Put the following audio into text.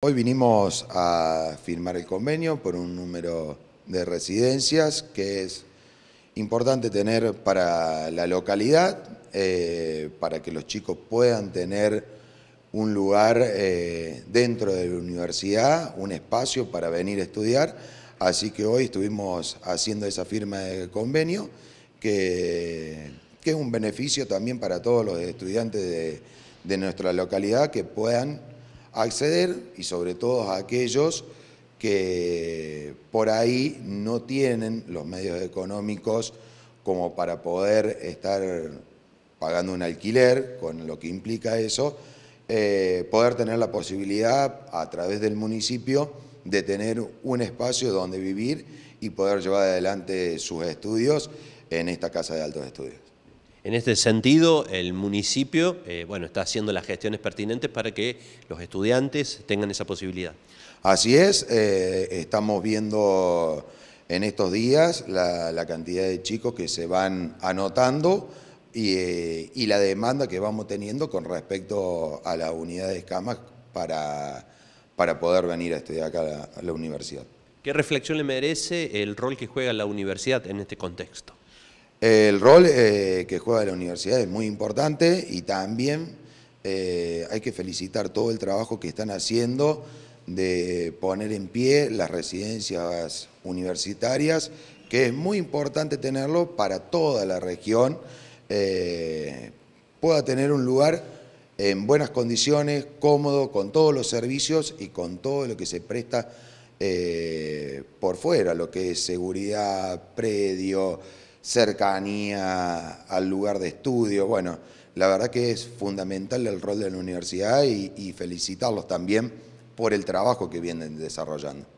Hoy vinimos a firmar el convenio por un número de residencias que es importante tener para la localidad, eh, para que los chicos puedan tener un lugar eh, dentro de la universidad, un espacio para venir a estudiar. Así que hoy estuvimos haciendo esa firma de convenio, que, es un beneficio también para todos los estudiantes de nuestra localidad que puedan acceder y sobre todo a aquellos que por ahí no tienen los medios económicos como para poder estar pagando un alquiler, con lo que implica eso, eh, poder tener la posibilidad a través del municipio de tener un espacio donde vivir y poder llevar adelante sus estudios en esta casa de altos estudios. En este sentido, el municipio eh, bueno, está haciendo las gestiones pertinentes para que los estudiantes tengan esa posibilidad. Así es, eh, estamos viendo en estos días la, cantidad de chicos que se van anotando eh, y, la demanda que vamos teniendo con respecto a la unidad de escamas para, para poder venir a estudiar acá a la universidad. ¿Qué reflexión le merece el rol que juega la universidad en este contexto? El rol eh, que juega la universidad es muy importante y también eh, hay que felicitar todo el trabajo que están haciendo de poner en pie las residencias universitarias, que es muy importante tenerlo para toda la región, eh, pueda tener un lugar en buenas condiciones, cómodo, con todos los servicios y con todo lo que se presta por fuera, lo que es seguridad, predio, cercanía al lugar de estudio. Bueno, la verdad que es fundamental el rol de la universidad y, felicitarlos también por el trabajo que vienen desarrollando.